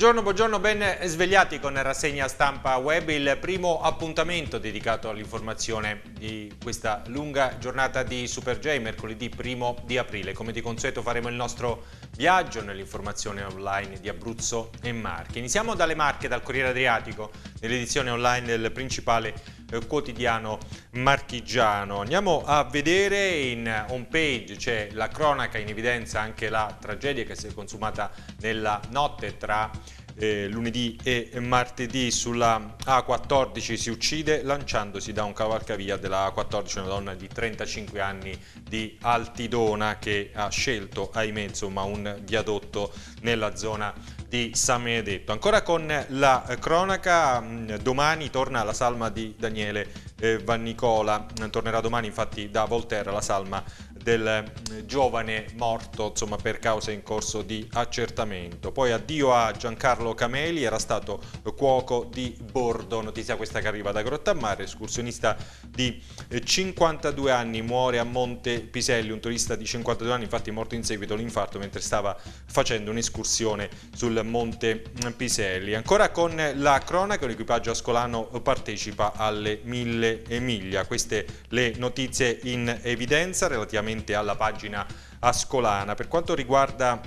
Buongiorno, buongiorno, ben svegliati con Rassegna Stampa Web, il primo appuntamento dedicato all'informazione di questa lunga giornata di Super J, mercoledì primo di aprile. Come di consueto faremo il nostro viaggio nell'informazione online di Abruzzo e Marche. Iniziamo dalle Marche, dal Corriere Adriatico, nell'edizione online del principale quotidiano marchigiano. Andiamo a vedere in home page, c'è la cronaca in evidenza anche la tragedia che si è consumata nella notte tra eh, lunedì e martedì sulla A14 si uccide lanciandosi da un cavalcavia della A14, una donna di 35 anni di Altidona che ha scelto, ahimè, insomma, un viadotto nella zona di San Benedetto. Ancora con la cronaca, mm, domani torna la salma di Daniele eh, Vannicola, tornerà domani infatti da Volterra la salma del mm, giovane morto insomma, per cause in corso di accertamento. Poi addio a Giancarlo Cameli, era stato cuoco di Bordo, notizia questa che arriva da Grottammare, escursionista di 52 eh, anni, muore a Monte Piselli, un turista di 52 anni infatti è morto in seguito all'infarto mentre stava facendo un'escursione sul Monte mm, Piselli. Ancora con la cronaca, l'equipaggio ascolano partecipa alle mille miglia, queste le notizie in evidenza relativamente direttamente alla pagina ascolana. Per quanto riguarda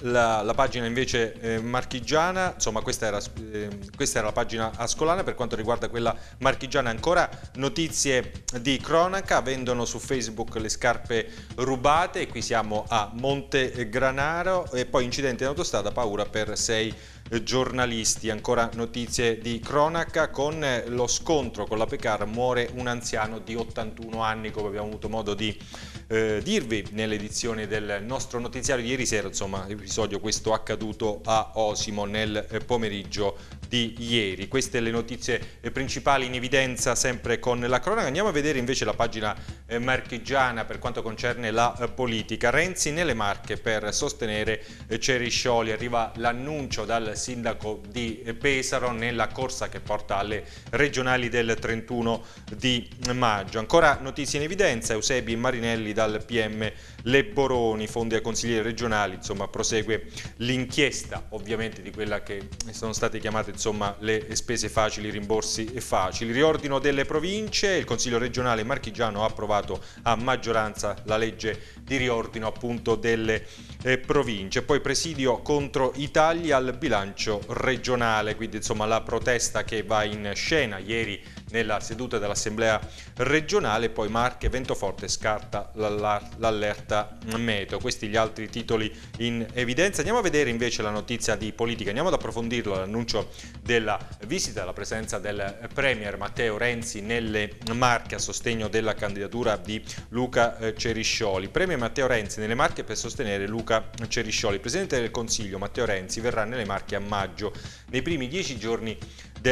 la, la, pagina invece eh, marchigiana, insomma questa era, eh, questa era, la pagina ascolana, per quanto riguarda quella marchigiana ancora notizie di cronaca, vendono su Facebook le scarpe rubate, qui siamo a Monte Granaro e poi incidente in autostrada, paura per sei giornalisti, ancora notizie di cronaca con lo scontro con la Pecar, muore un anziano di 81 anni come abbiamo avuto modo di eh, dirvi nell'edizione del nostro notiziario di ieri sera, insomma, episodio questo accaduto a Osimo nel eh, pomeriggio di ieri. Queste le notizie eh, principali in evidenza sempre con la cronaca. Andiamo a vedere invece la pagina eh, marchigiana per quanto concerne la eh, politica. Renzi nelle Marche per sostenere Ceriscioli. Arriva l'annuncio dal sindaco di Pesaro nella corsa che porta alle regionali del 31 di maggio. Ancora notizie in evidenza, Eusebi Marinelli dal PM Le fondi ai consiglieri regionali, insomma prosegue l'inchiesta ovviamente di quella che sono state chiamate insomma, le spese facili, i rimborsi facili. Riordino delle province, il Consiglio regionale marchigiano ha approvato a maggioranza la legge di riordino appunto delle eh, province. Poi presidio contro i tagli al bilancio regionale, quindi insomma la protesta che va in scena ieri nella seduta dell'Assemblea regionale, poi Marche Ventoforte scarta l'allerta meteo. Questi gli altri titoli in evidenza. Andiamo a vedere invece la notizia di politica, andiamo ad approfondirlo, l'annuncio della visita, la presenza del Premier Matteo Renzi nelle Marche a sostegno della candidatura di Luca eh, Ceriscioli. Premier Matteo Renzi nelle Marche per sostenere Luca Ceriscioli. Presidente del Consiglio Matteo Renzi verrà nelle Marche a maggio. Nei primi dieci giorni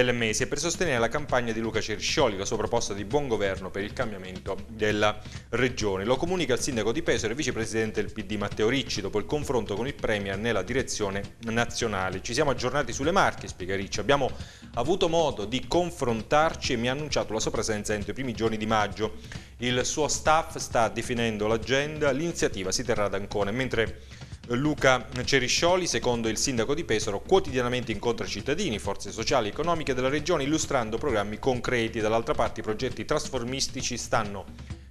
del mese per sostenere la campagna di Luca Ceriscioli, la sua proposta di buon governo per il cambiamento della regione. Lo comunica il sindaco di Pesaro e vicepresidente del PD Matteo Ricci dopo il confronto con il Premier nella direzione nazionale. Ci siamo aggiornati sulle marche, spiega Ricci. Abbiamo avuto modo di confrontarci e mi ha annunciato la sua presenza entro i primi giorni di maggio. Il suo staff sta definendo l'agenda, l'iniziativa si terrà ad Ancona, mentre Luca Ceriscioli, secondo il sindaco di Pesaro, quotidianamente incontra cittadini, forze sociali e economiche della regione illustrando programmi concreti. Dall'altra parte i progetti trasformistici stanno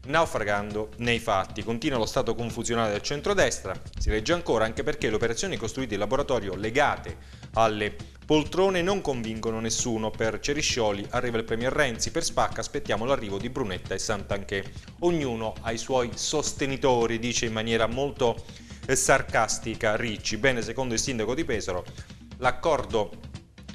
naufragando nei fatti. Continua lo stato confusionale del centrodestra, si legge ancora anche perché le operazioni costruite in laboratorio legate alle poltrone non convincono nessuno. Per Ceriscioli arriva il Premier Renzi, per Spacca aspettiamo l'arrivo di Brunetta e Santanchè. Ognuno ha i suoi sostenitori, dice in maniera molto e sarcastica Ricci. Bene, secondo il sindaco di Pesaro, l'accordo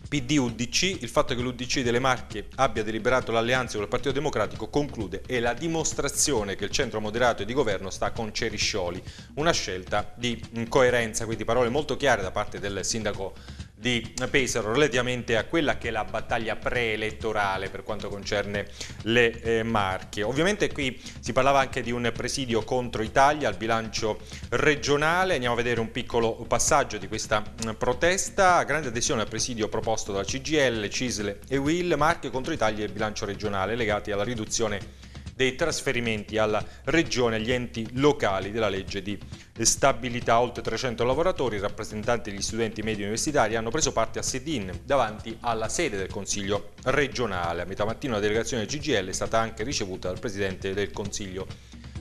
PD-UDC, il fatto che l'UDC delle Marche abbia deliberato l'alleanza con il Partito Democratico conclude è la dimostrazione che il centro moderato e di governo sta con Ceriscioli, una scelta di coerenza, quindi parole molto chiare da parte del sindaco di Pesaro relativamente a quella che è la battaglia preelettorale per quanto concerne le eh, marche. Ovviamente qui si parlava anche di un presidio contro Italia al bilancio regionale, andiamo a vedere un piccolo passaggio di questa mh, mm, protesta, grande adesione al presidio proposto dalla CGL, Cisle e Will, marche contro Italia e bilancio regionale legati alla riduzione dei trasferimenti alla Regione agli enti locali della legge di stabilità. Oltre 300 lavoratori, rappresentanti degli studenti medi universitari, hanno preso parte a Sedin davanti alla sede del Consiglio regionale. A metà mattina la delegazione del CGL è stata anche ricevuta dal Presidente del Consiglio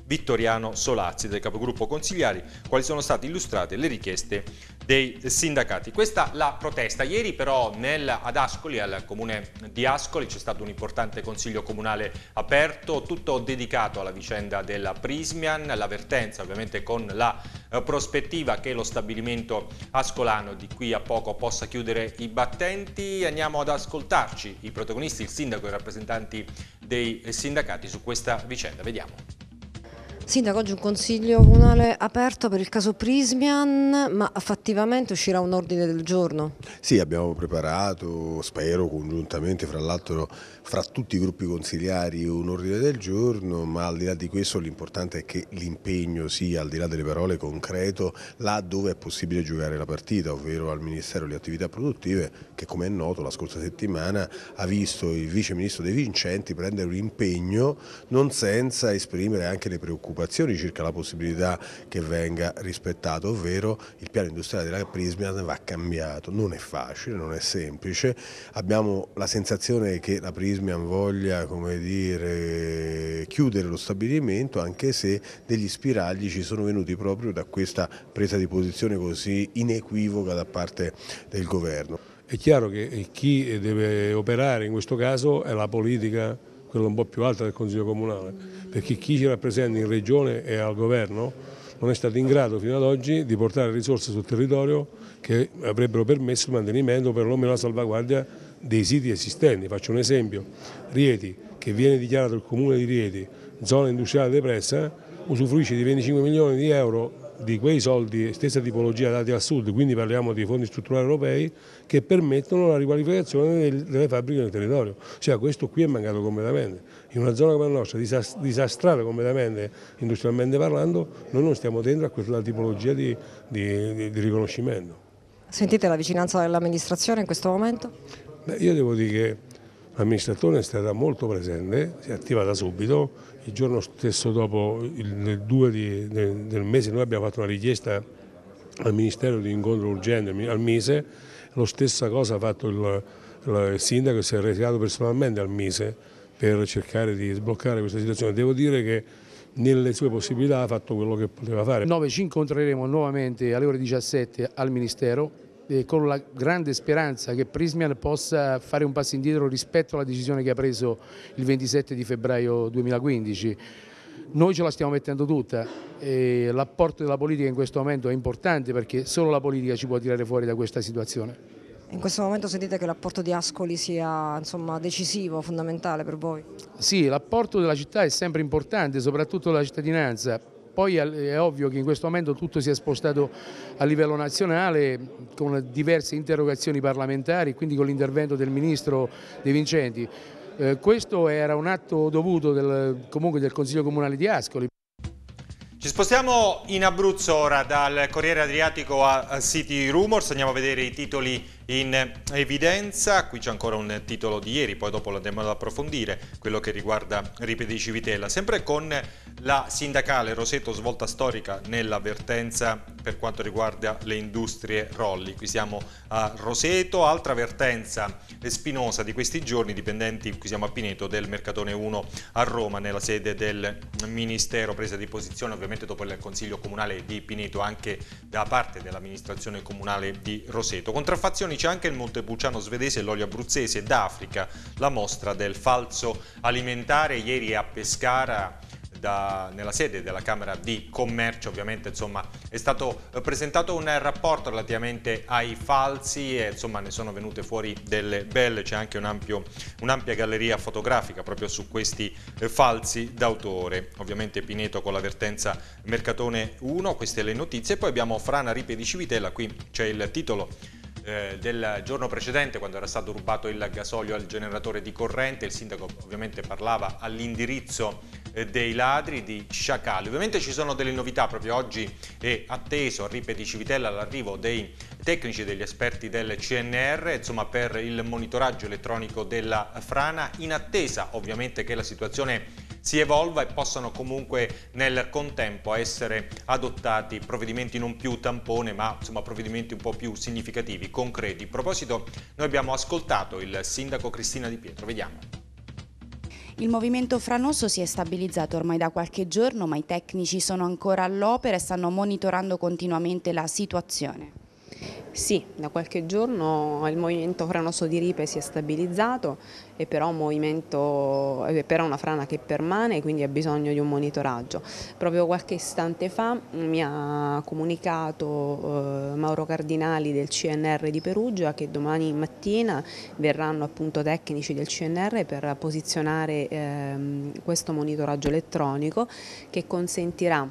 Vittoriano Solazzi del capogruppo consigliari, quali sono state illustrate le richieste dei sindacati. Questa la protesta. Ieri però nel, ad Ascoli, al comune di Ascoli, c'è stato un importante consiglio comunale aperto, tutto dedicato alla vicenda della Prismian, l'avvertenza ovviamente con la eh, prospettiva che lo stabilimento ascolano di qui a poco possa chiudere i battenti. Andiamo ad ascoltarci i protagonisti, il sindaco e i rappresentanti dei eh, sindacati su questa vicenda. Vediamo. Sindaco, oggi un consiglio comunale aperto per il caso Prismian, ma effettivamente uscirà un ordine del giorno? Sì, abbiamo preparato, spero congiuntamente, fra l'altro fra tutti i gruppi consigliari un ordine del giorno, ma al di là di questo l'importante è che l'impegno sia, al di là delle parole, concreto là dove è possibile giocare la partita, ovvero al Ministero delle Attività Produttive che come è noto la scorsa settimana ha visto il Vice Ministro De Vincenti prendere un impegno non senza esprimere anche le preoccupazioni circa la possibilità che venga rispettato, ovvero il piano industriale della Prisma va cambiato, non è facile, non è semplice, abbiamo la sensazione che la Prisma hanno voglia dire, chiudere lo stabilimento anche se degli spiragli ci sono venuti proprio da questa presa di posizione così inequivoca da parte del governo. È chiaro che chi deve operare in questo caso è la politica, quella un po' più alta del Consiglio Comunale, perché chi ci rappresenta in regione e al governo non è stato in grado fino ad oggi di portare risorse sul territorio che avrebbero permesso il mantenimento, perlomeno la salvaguardia dei siti esistenti. Faccio un esempio, Rieti, che viene dichiarato il comune di Rieti, zona industriale depressa, usufruisce di 25 milioni di euro di quei soldi, stessa tipologia dati al sud, quindi parliamo di fondi strutturali europei, che permettono la riqualificazione delle fabbriche nel territorio. Cioè questo qui è mancato completamente. In una zona come la nostra, disastrata completamente industrialmente parlando, noi non stiamo dentro a quella tipologia di, di, di riconoscimento. Sentite la vicinanza dell'amministrazione in questo momento? Beh, io devo dire che l'amministratore è stata molto presente, si è attivata subito, il giorno stesso dopo, il, 2 del, del, mese, noi abbiamo fatto una richiesta al Ministero di incontro urgente, al Mise, la stessa cosa ha fatto il, il sindaco, si è recato personalmente al Mise per cercare di sbloccare questa situazione. Devo dire che nelle sue possibilità ha fatto quello che poteva fare. 9 ci incontreremo nuovamente alle ore 17 al Ministero eh, con la grande speranza che Prismian possa fare un passo indietro rispetto alla decisione che ha preso il 27 di febbraio 2015. Noi ce la stiamo mettendo tutta l'apporto della politica in questo momento è importante perché solo la politica ci può tirare fuori da questa situazione. In questo momento sentite che l'apporto di Ascoli sia insomma, decisivo, fondamentale per voi? Sì, l'apporto della città è sempre importante, soprattutto della cittadinanza, poi è ovvio che in questo momento tutto si è spostato a livello nazionale con diverse interrogazioni parlamentari, quindi con l'intervento del Ministro De Vincenti. Eh, questo era un atto dovuto del, comunque del Consiglio Comunale di Ascoli. Ci spostiamo in Abruzzo ora dal Corriere Adriatico a City Rumors, andiamo a vedere i titoli in evidenza, qui c'è ancora un titolo di ieri, poi dopo lo andremo ad approfondire, quello che riguarda Ripeti Civitella, sempre con la sindacale Roseto svolta storica nell'avvertenza per quanto riguarda le industrie Rolli, qui siamo a Roseto, altra avvertenza spinosa di questi giorni, dipendenti, qui siamo a Pineto, del Mercatone 1 a Roma, nella sede del Ministero, presa di posizione ovviamente dopo il Consiglio Comunale di Pineto, anche da parte dell'amministrazione comunale di Roseto. Contraffazioni c'è anche il Montepulciano svedese e l'olio abruzzese d'Africa, la mostra del falso alimentare ieri a Pescara da, nella sede della Camera di Commercio ovviamente insomma, è stato eh, presentato un rapporto relativamente ai falsi e insomma, ne sono venute fuori delle belle, c'è anche un'ampia galleria fotografica proprio su questi eh, falsi d'autore, ovviamente Pineto con l'avvertenza Mercatone 1, queste le notizie, poi abbiamo Frana Ripe di Civitella, qui c'è il titolo eh, del giorno precedente quando era stato rubato il gasolio al generatore di corrente, il sindaco ovviamente parlava all'indirizzo eh, dei ladri di Sciacalli. Ovviamente ci sono delle novità, proprio oggi è atteso a Ripe di Civitella l'arrivo dei tecnici degli esperti del CNR insomma, per il monitoraggio elettronico della frana in attesa ovviamente che la situazione si evolva e possano comunque nel contempo essere adottati provvedimenti non più tampone ma insomma provvedimenti un po' più significativi, concreti. A proposito noi abbiamo ascoltato il sindaco Cristina Di Pietro, vediamo. Il movimento franoso si è stabilizzato ormai da qualche giorno, ma i tecnici sono ancora all'opera e stanno monitorando continuamente la situazione. Sì, da qualche giorno il movimento franoso di Ripe si è stabilizzato, è però, un è però una frana che permane e quindi ha bisogno di un monitoraggio. Proprio qualche istante fa mm, mi ha comunicato eh, Mauro Cardinali del CNR di Perugia che domani mattina verranno appunto tecnici del CNR per posizionare eh, questo monitoraggio elettronico che consentirà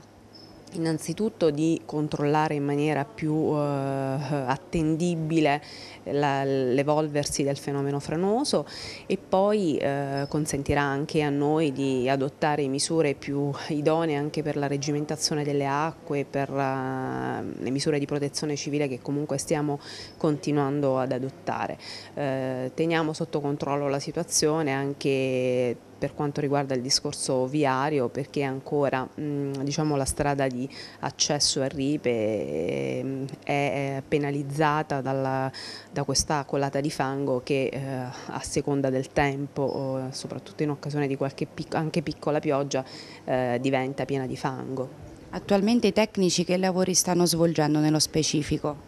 Innanzitutto di controllare in maniera più eh, attendibile l'evolversi del fenomeno franoso e poi eh, consentirà anche a noi di adottare misure più idonee anche per la regimentazione delle acque, per eh, le misure di protezione civile che comunque stiamo continuando ad adottare. Eh, teniamo sotto controllo la situazione anche per quanto riguarda il discorso viario perché ancora diciamo, la strada di accesso a Ripe ehm, è, penalizzata dalla, da questa colata di fango che eh, a seconda del tempo, soprattutto in occasione di qualche anche piccola pioggia, eh, diventa piena di fango. Attualmente i tecnici che lavori stanno svolgendo nello specifico?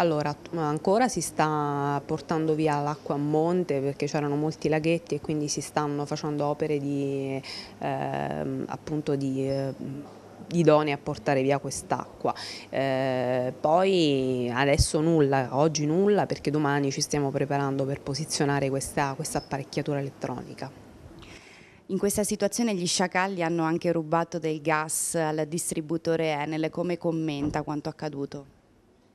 Allora, ancora si sta portando via l'acqua a monte perché c'erano molti laghetti e quindi si stanno facendo opere di, eh, appunto di... Eh, idonee a portare via quest'acqua. Eh, poi adesso nulla, oggi nulla perché domani ci stiamo preparando per posizionare questa, questa apparecchiatura elettronica. In questa situazione gli sciacalli hanno anche rubato del gas al distributore Enel, come commenta quanto accaduto?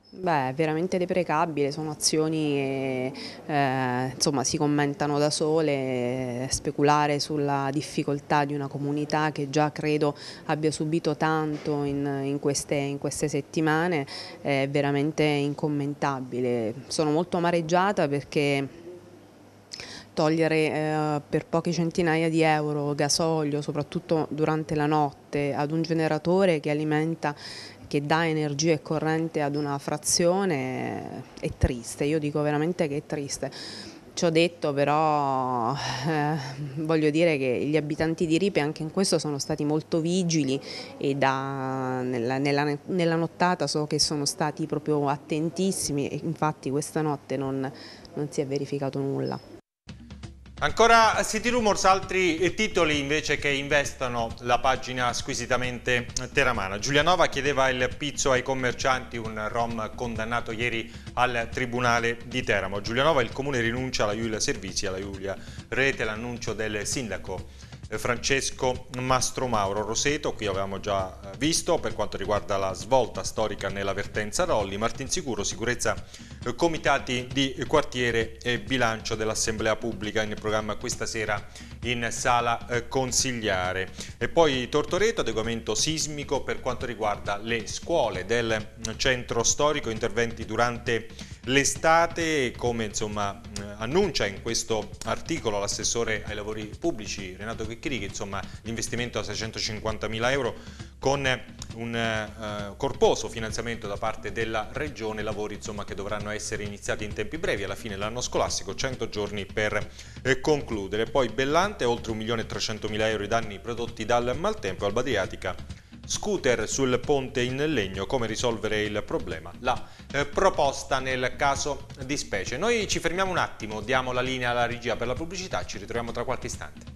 Beh, è veramente deprecabile, sono azioni che eh, insomma, si commentano da sole, eh, speculare sulla difficoltà di una comunità che già credo abbia subito tanto in, in, queste, in queste, settimane è veramente incommentabile. Sono molto amareggiata perché togliere eh, per poche centinaia di euro gasolio, soprattutto durante la notte, ad un generatore che alimenta che dà energia e corrente ad una frazione è triste, io dico veramente che è triste. Ci ho detto però, eh, voglio dire che gli abitanti di Ripe anche in questo sono stati molto vigili e da, nella, nella, nella, nottata so che sono stati proprio attentissimi, e infatti questa notte non, non si è verificato nulla. Ancora City Rumors, altri titoli invece che investono la pagina squisitamente teramana. Giulianova chiedeva il pizzo ai commercianti, un rom condannato ieri al Tribunale di Teramo. Giulianova, il comune rinuncia alla Giulia Servizi, alla Giulia Rete, l'annuncio del sindaco eh, Francesco Mastro Mauro Roseto, qui avevamo già eh, visto per quanto riguarda la svolta storica nella vertenza Rolli, Martinsicuro, sicurezza eh, comitati di quartiere e bilancio dell'Assemblea Pubblica in programma questa sera in sala eh, consigliare. E poi Tortoreto, adeguamento sismico per quanto riguarda le scuole del mm, centro storico, interventi durante l'estate, come insomma, mm, annuncia in questo articolo l'assessore ai lavori pubblici Renato Chicchiri, che l'investimento a 650 mila euro con eh, un eh, corposo finanziamento da parte della Regione, lavori insomma, che dovranno essere iniziati in tempi brevi, alla fine dell'anno scolastico, 100 giorni per eh, concludere. Poi Bellante, oltre 1.300.000 euro i danni prodotti dal maltempo, Alba Adriatica, scooter sul ponte in legno, come risolvere il problema, la eh, proposta nel caso di specie. Noi ci fermiamo un attimo, diamo la linea alla regia per la pubblicità, ci ritroviamo tra qualche istante.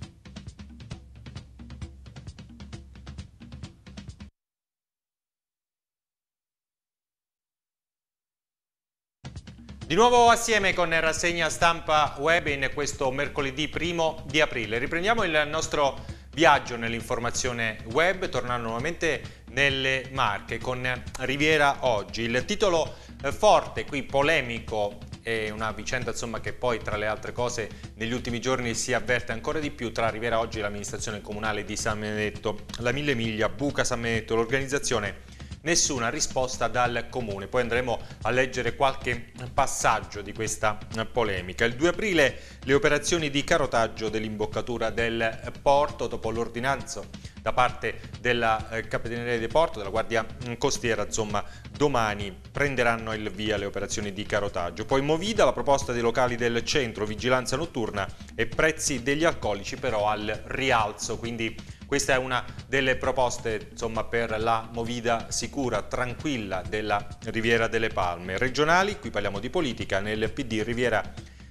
Di nuovo assieme con Rassegna Stampa Web in questo mercoledì primo di aprile. Riprendiamo il nostro viaggio nell'informazione web, tornando nuovamente nelle Marche con Riviera Oggi. Il titolo eh, forte, qui polemico, è una vicenda insomma, che poi tra le altre cose negli ultimi giorni si avverte ancora di più tra Riviera Oggi e l'amministrazione comunale di San Benedetto, la Mille Miglia, Buca San Benedetto, l'organizzazione nessuna risposta dal Comune. Poi andremo a leggere qualche passaggio di questa polemica. Il 2 aprile le operazioni di carotaggio dell'imboccatura del porto dopo l'ordinanza da parte della eh, Capitaneria di Porto, della Guardia mm, Costiera, insomma, domani prenderanno il via le operazioni di carotaggio. Poi Movida, la proposta dei locali del centro, vigilanza notturna e prezzi degli alcolici però al rialzo, quindi questa è una delle proposte insomma, per la movida sicura, tranquilla della Riviera delle Palme. Regionali, qui parliamo di politica, nel PD Riviera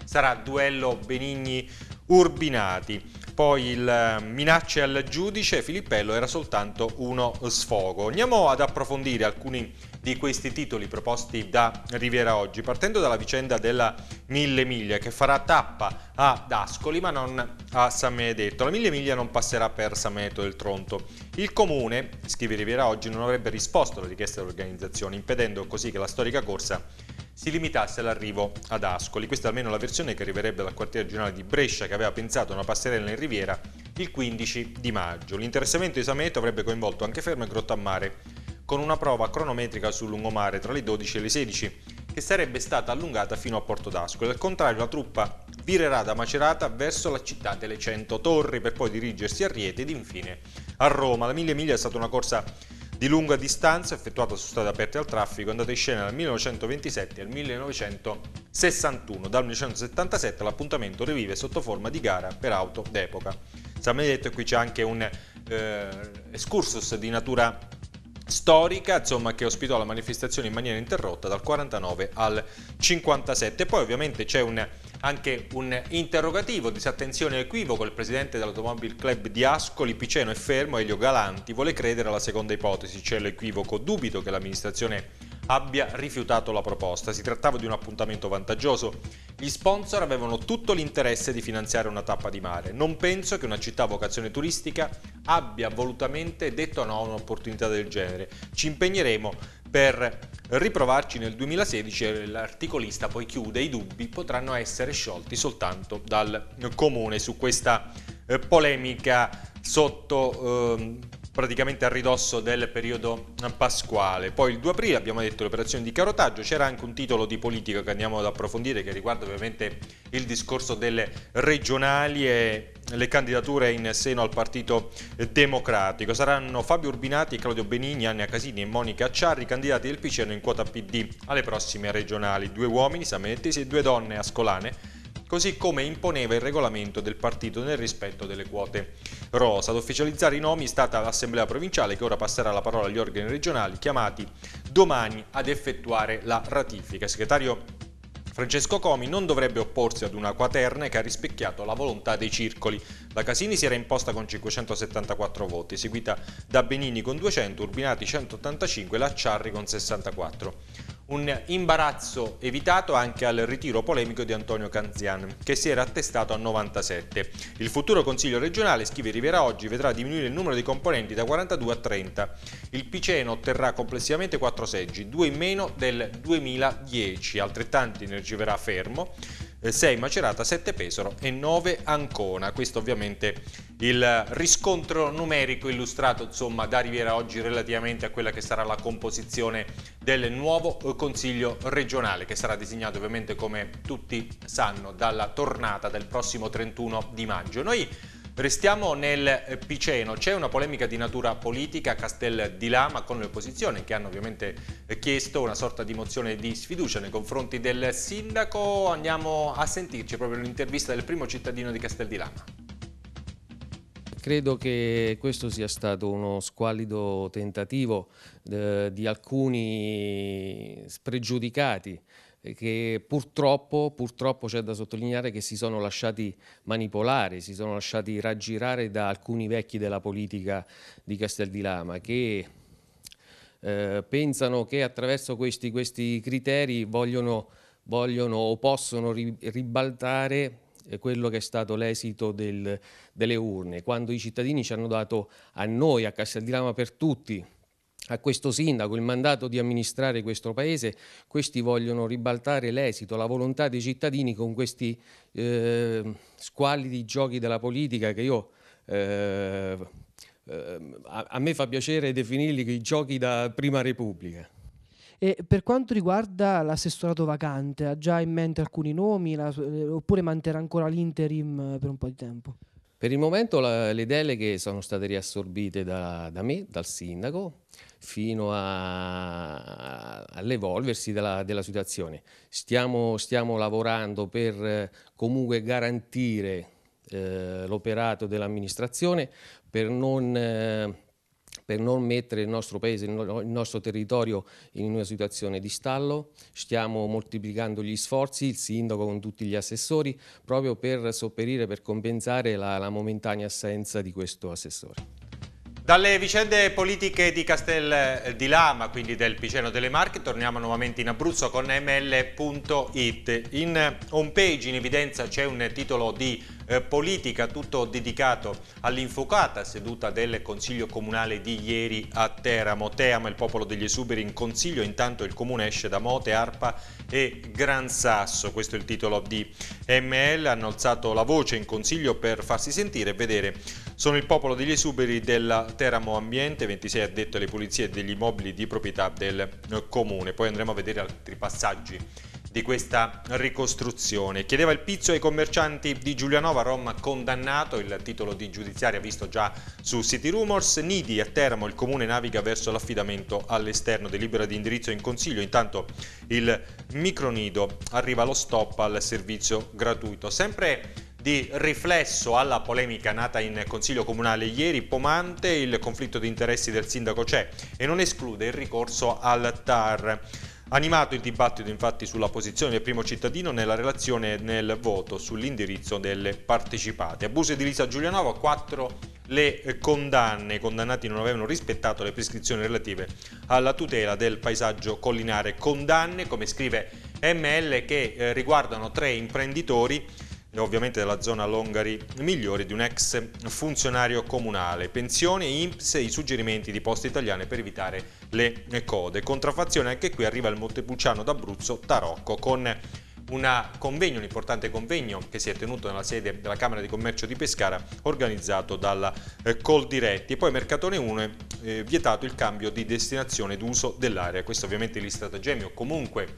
sarà duello Benigni-Urbinati poi il eh, minacce al giudice Filippello era soltanto uno sfogo. Andiamo ad approfondire alcuni di questi titoli proposti da Riviera oggi, partendo dalla vicenda della Mille Miglia che farà tappa ad Ascoli ma non a San Benedetto. La Mille Miglia non passerà per San Benedetto del Tronto. Il comune, scrive Riviera oggi, non avrebbe risposto alla richiesta dell'organizzazione, impedendo così che la storica corsa si limitasse all'arrivo ad Ascoli. Questa è almeno la versione che arriverebbe dal quartiere regionale di Brescia che aveva pensato a una passerella in Riviera il 15 di maggio. L'interessamento di San Sameto avrebbe coinvolto anche Fermo e Grottammare, con una prova cronometrica sul lungomare tra le 12 e le 16, che sarebbe stata allungata fino a Porto d'Asco al contrario la truppa virerà da Macerata verso la città delle 100 torri per poi dirigersi a Riete ed infine a Roma. La Mille Miglia è stata una corsa di lunga distanza effettuata su strade aperte al traffico, andata in scena dal 1927 al 1961. Dal 1977 l'appuntamento rivive sotto forma di gara per auto d'epoca. Stiamo detto, qui c'è anche un eh, excursus di natura storica insomma, che ospitò la manifestazione in maniera interrotta dal 49 al 57. Poi ovviamente c'è un anche un interrogativo, disattenzione e equivoco, il presidente dell'Automobile Club di Ascoli, Piceno e Fermo, Elio Galanti, vuole credere alla seconda ipotesi, c'è l'equivoco, dubito che l'amministrazione abbia rifiutato la proposta. Si trattava di un appuntamento vantaggioso. Gli sponsor avevano tutto l'interesse di finanziare una tappa di mare. Non penso che una città a vocazione turistica abbia volutamente detto no a un'opportunità del genere. Ci impegneremo per riprovarci nel 2016 l'articolista poi chiude i dubbi potranno essere sciolti soltanto dal comune su questa eh, polemica sotto eh, praticamente a ridosso del periodo pasquale. Poi il 2 aprile abbiamo detto l'operazione di carotaggio, c'era anche un titolo di politica che andiamo ad approfondire che riguarda ovviamente il discorso delle regionali e le candidature in seno al Partito Democratico. Saranno Fabio Urbinati, Claudio Benigni, Anna Casini e Monica Acciarri, candidati del Piceno in quota PD alle prossime regionali. Due uomini samenettesi e due donne ascolane così come imponeva il regolamento del partito nel rispetto delle quote rosa. Ad ufficializzare i nomi è stata l'Assemblea Provinciale che ora passerà la parola agli organi regionali chiamati domani ad effettuare la ratifica. Segretario Francesco Comi non dovrebbe opporsi ad una quaterne che ha rispecchiato la volontà dei circoli. La Casini si era imposta con 574 voti, seguita da Benini con 200, Urbinati 185 e Lacciarri con 64 un imbarazzo evitato anche al ritiro polemico di Antonio Canzian, che si era attestato a 97. Il futuro Consiglio regionale, scrive Rivera oggi, vedrà diminuire il numero dei componenti da 42 a 30. Il Piceno otterrà complessivamente 4 seggi, 2 in meno del 2010, altrettanti ne riceverà Fermo, 6 eh, Macerata, 7 Pesaro e 9 Ancona. Questo ovviamente il riscontro numerico illustrato insomma, da Riviera oggi relativamente a quella che sarà la composizione del nuovo eh, Consiglio regionale che sarà designato ovviamente come tutti sanno dalla tornata del prossimo 31 di maggio. Noi Restiamo nel eh, Piceno, c'è una polemica di natura politica a Castel di Lama con le opposizioni che hanno ovviamente eh, chiesto una sorta di mozione di sfiducia nei confronti del sindaco, andiamo a sentirci proprio l'intervista del primo cittadino di Castel di Lama. Credo che questo sia stato uno squallido tentativo eh, di alcuni spregiudicati che purtroppo, purtroppo c'è da sottolineare che si sono lasciati manipolare, si sono lasciati raggirare da alcuni vecchi della politica di Castel di Lama che eh, pensano che attraverso questi, questi criteri vogliono, vogliono, o possono ribaltare eh, quello che è stato l'esito delle urne, quando i cittadini ci hanno dato a noi, a Castel di Lama per tutti, a questo sindaco il mandato di amministrare questo paese, questi vogliono ribaltare l'esito, la volontà dei cittadini con questi eh, squallidi giochi della politica che io... Eh, a, me fa piacere definirli i giochi da prima repubblica. E per quanto riguarda l'assessorato vacante, ha già in mente alcuni nomi la, eh, oppure manterrà ancora l'interim eh, per un po' di tempo? Per il momento la, le deleghe sono state riassorbite da, da me, dal sindaco fino a, all'evolversi della, della situazione. Stiamo, stiamo, lavorando per eh, comunque garantire eh, l'operato dell'amministrazione per non... Eh, per non mettere il nostro paese, il nostro territorio in una situazione di stallo. Stiamo moltiplicando gli sforzi, il sindaco con tutti gli assessori, proprio per sopperire, per compensare la, la momentanea assenza di questo assessore. Dalle vicende politiche di Castel eh, di Lama, quindi del Piceno delle Marche, torniamo nuovamente in Abruzzo con ml.it. In eh, homepage in evidenza c'è un titolo di eh, politica tutto dedicato all'infocata seduta del Consiglio Comunale di ieri a Teramo. Teama, il popolo degli esuberi in Consiglio, intanto il Comune esce da Mote, Arpa e Gran Sasso. Questo è il titolo di ML, hanno alzato la voce in Consiglio per farsi sentire e vedere sono il popolo degli esuberi del Teramo Ambiente, 26 addetto alle pulizie degli immobili di proprietà del comune. Poi andremo a vedere altri passaggi di questa ricostruzione. Chiedeva il pizzo ai commercianti di Giulianova, Roma condannato, il titolo di giudiziaria visto già su City Rumors, Nidi a Teramo, il comune naviga verso l'affidamento all'esterno, delibera di indirizzo in consiglio, intanto il micronido arriva allo stop al servizio gratuito. Sempre di riflesso alla polemica nata in Consiglio Comunale ieri, Pomante, il conflitto di interessi del sindaco c'è e non esclude il ricorso al TAR. Animato il dibattito infatti sulla posizione del primo cittadino nella relazione nel voto sull'indirizzo delle partecipate. Abuso di Lisa Giulianova, quattro le condanne. I condannati non avevano rispettato le prescrizioni relative alla tutela del paesaggio collinare. Condanne, come scrive ML, che eh, riguardano tre imprenditori ovviamente della zona Longari migliori di un ex funzionario comunale. Pensioni, IMPS e i suggerimenti di poste italiane per evitare le code. Contraffazione anche qui arriva il Montepulciano d'Abruzzo Tarocco con un Convegno, un importante convegno che si è tenuto nella sede della Camera di Commercio di Pescara organizzato dalla eh, Coldiretti e poi Mercatone 1 è eh, vietato il cambio di destinazione d'uso dell'area, questo ovviamente gli stratagemmi o comunque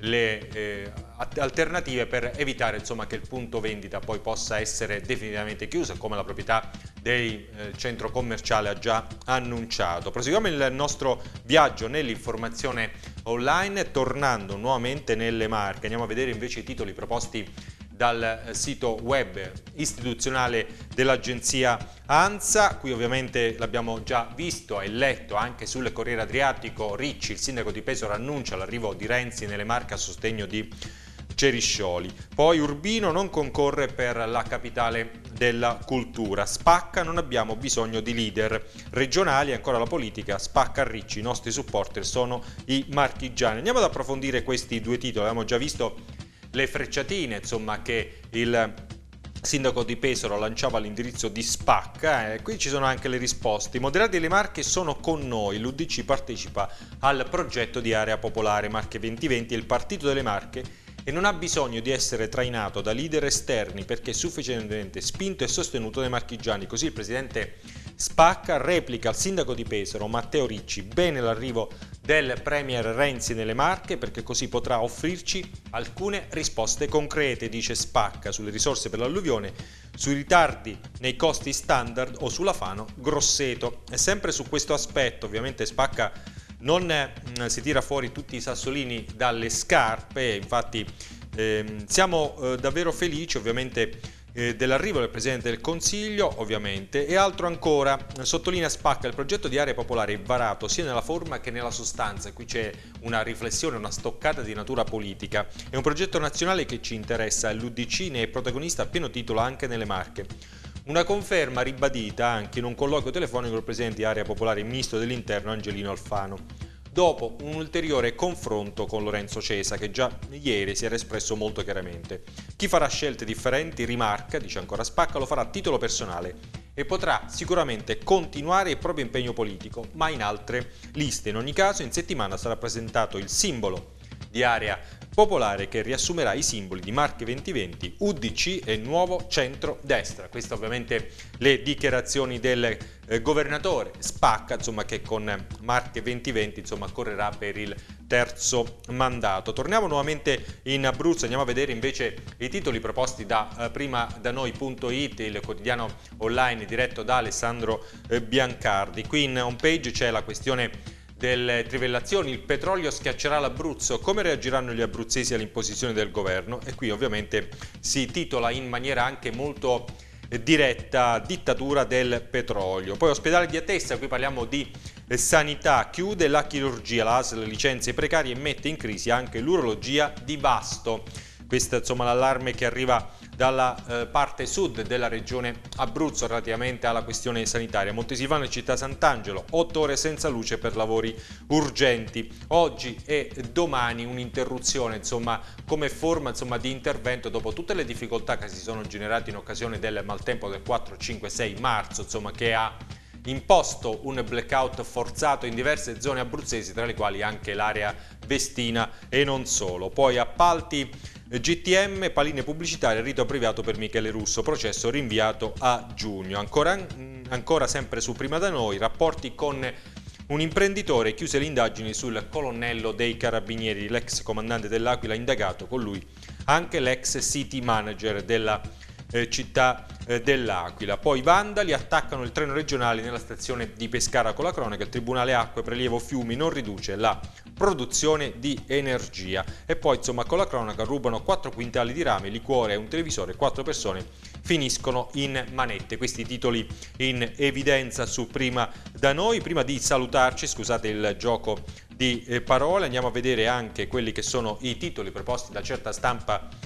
le eh, alternative per evitare insomma, che il punto vendita poi possa essere definitivamente chiuso come la proprietà del eh, centro commerciale ha già annunciato. Proseguiamo il nostro viaggio nell'informazione online tornando nuovamente nelle marche. Andiamo a vedere invece i titoli proposti dal eh, sito web istituzionale dell'agenzia ANSA, qui ovviamente l'abbiamo già visto e letto anche sul Corriere Adriatico, Ricci, il sindaco di Pesaro annuncia l'arrivo di Renzi nelle marche a sostegno di Ceriscioli. Poi Urbino non concorre per la capitale della cultura. Spacca, non abbiamo bisogno di leader regionali, ancora la politica, spacca Ricci, i nostri supporter sono i marchigiani. Andiamo ad approfondire questi due titoli, abbiamo già visto le frecciatine insomma, che il sindaco di Pesaro lanciava all'indirizzo di Spacca, eh, qui ci sono anche le risposte. I moderati delle Marche sono con noi, l'Udc partecipa al progetto di area popolare Marche 2020 e il Partito delle Marche e non ha bisogno di essere trainato da leader esterni perché è sufficientemente spinto e sostenuto dai marchigiani. Così il presidente Spacca replica al sindaco di Pesaro Matteo Ricci bene l'arrivo del premier Renzi nelle Marche perché così potrà offrirci alcune risposte concrete, dice Spacca, sulle risorse per l'alluvione, sui ritardi nei costi standard o sulla Fano Grosseto. E sempre su questo aspetto ovviamente Spacca non eh, mm, si tira fuori tutti i sassolini dalle scarpe, infatti ehm, siamo eh, davvero felici ovviamente eh, dell'arrivo del Presidente del Consiglio ovviamente e altro ancora, sottolinea Spacca, il progetto di area popolare è varato sia nella forma che nella sostanza, qui c'è una riflessione, una stoccata di natura politica, è un progetto nazionale che ci interessa, l'UDC ne è protagonista a pieno titolo anche nelle Marche. Una conferma ribadita anche in un colloquio telefonico del Presidente di Area Popolare Ministro dell'Interno Angelino Alfano, dopo un ulteriore confronto con Lorenzo Cesa che già ieri si era espresso molto chiaramente. Chi farà scelte differenti, rimarca, dice ancora Spacca, lo farà a titolo personale e potrà sicuramente continuare il proprio impegno politico, ma in altre liste. In ogni caso in settimana sarà presentato il simbolo di area popolare che riassumerà i simboli di Marche 2020, UDC e Nuovo Centro-Destra. Queste ovviamente le dichiarazioni del eh, governatore Spacca insomma, che con Marche 2020 insomma, correrà per il terzo mandato. Torniamo nuovamente in Abruzzo, andiamo a vedere invece i titoli proposti da eh, prima da noi.it, il quotidiano online diretto da Alessandro eh, Biancardi. Qui in homepage c'è la questione delle trivellazioni, il petrolio schiaccerà l'Abruzzo, come reagiranno gli abruzzesi all'imposizione del governo? E qui ovviamente si titola in maniera anche molto diretta dittatura del petrolio. Poi ospedale di Atessa, qui parliamo di sanità, chiude la chirurgia, l'ASL licenze precarie e mette in crisi anche l'urologia di Basto. Questo insomma l'allarme che arriva dalla eh, parte sud della regione Abruzzo relativamente alla questione sanitaria. Montesilvano e Città Sant'Angelo, 8 ore senza luce per lavori urgenti. Oggi e domani un'interruzione, insomma, come forma insomma, di intervento dopo tutte le difficoltà che si sono generate in occasione del maltempo del 4, 5, 6 marzo, insomma, che ha imposto un blackout forzato in diverse zone abruzzesi, tra le quali anche l'area vestina e non solo. Poi appalti GTM, paline pubblicitarie, rito privato per Michele Russo, processo rinviato a giugno. Ancora, mm, ancora sempre su Prima da Noi, rapporti con un imprenditore chiuse le indagini sul colonnello dei carabinieri, l'ex comandante dell'Aquila indagato, con lui anche l'ex city manager della eh, città eh, dell'Aquila. Poi vandali attaccano il treno regionale nella stazione di Pescara con la cronaca, il Tribunale Acque Prelievo Fiumi non riduce la produzione di energia e poi insomma con la cronaca rubano 4 quintali di rame, liquore e un televisore, 4 persone finiscono in manette. Questi titoli in evidenza su Prima da noi. Prima di salutarci, scusate il gioco di eh, parole, andiamo a vedere anche quelli che sono i titoli proposti da certa stampa.it,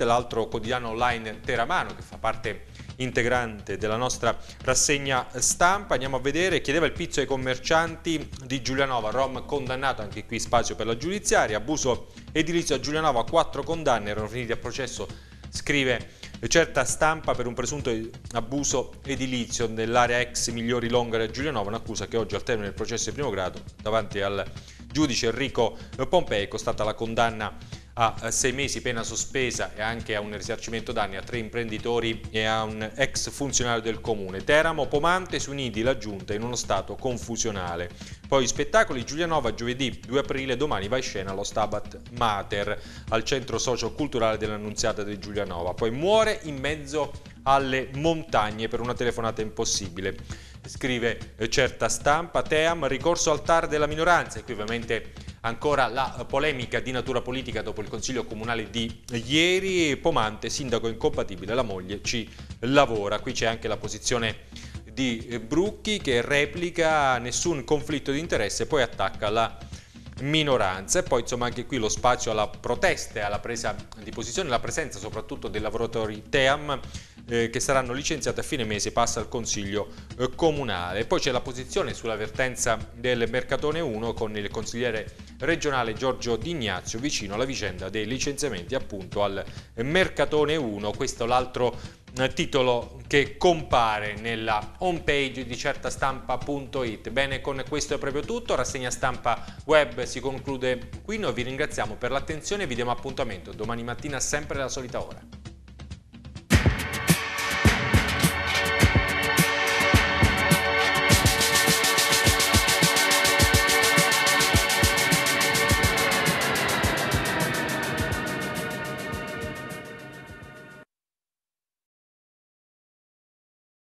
eh, l'altro quotidiano online Teramano che fa parte integrante della nostra rassegna stampa. Andiamo a vedere, chiedeva il pizzo ai commercianti di Giulianova, Rom condannato, anche qui spazio per la giudiziaria, abuso edilizio a Giulianova, quattro condanne erano finiti a processo, scrive certa stampa per un presunto abuso edilizio nell'area ex Migliori Longare a Giulianova, un'accusa che oggi al termine del processo di primo grado davanti al giudice Enrico Pompei è costata la condanna a eh, sei mesi pena sospesa e anche a un risarcimento danni a tre imprenditori e a un ex funzionario del comune. Teramo, Pomante, Sunidi, la giunta in uno stato confusionale. Poi spettacoli, Giulianova giovedì 2 aprile, domani va in scena allo Stabat Mater al centro socio-culturale dell'Annunziata di Giulianova. Poi muore in mezzo alle montagne per una telefonata impossibile. Scrive eh, certa stampa, Team, ricorso al TAR della minoranza e qui ovviamente Ancora la polemica di natura politica dopo il Consiglio Comunale di ieri, Pomante, sindaco incompatibile, la moglie ci lavora. Qui c'è anche la posizione di Brucchi che replica nessun conflitto di interesse e poi attacca la minoranza e poi insomma anche qui lo spazio alla protesta e alla presa di posizione, la presenza soprattutto dei lavoratori TEAM eh, che saranno licenziati a fine mese passa al Consiglio eh, Comunale. Poi c'è la posizione sulla vertenza del Mercatone 1 con il consigliere regionale Giorgio D'Ignazio vicino alla vicenda dei licenziamenti appunto al Mercatone 1, questo l'altro titolo che compare nella home page di certastampa.it. Bene, con questo è proprio tutto, rassegna stampa web si conclude qui, noi vi ringraziamo per l'attenzione e vi diamo appuntamento domani mattina sempre alla solita ora.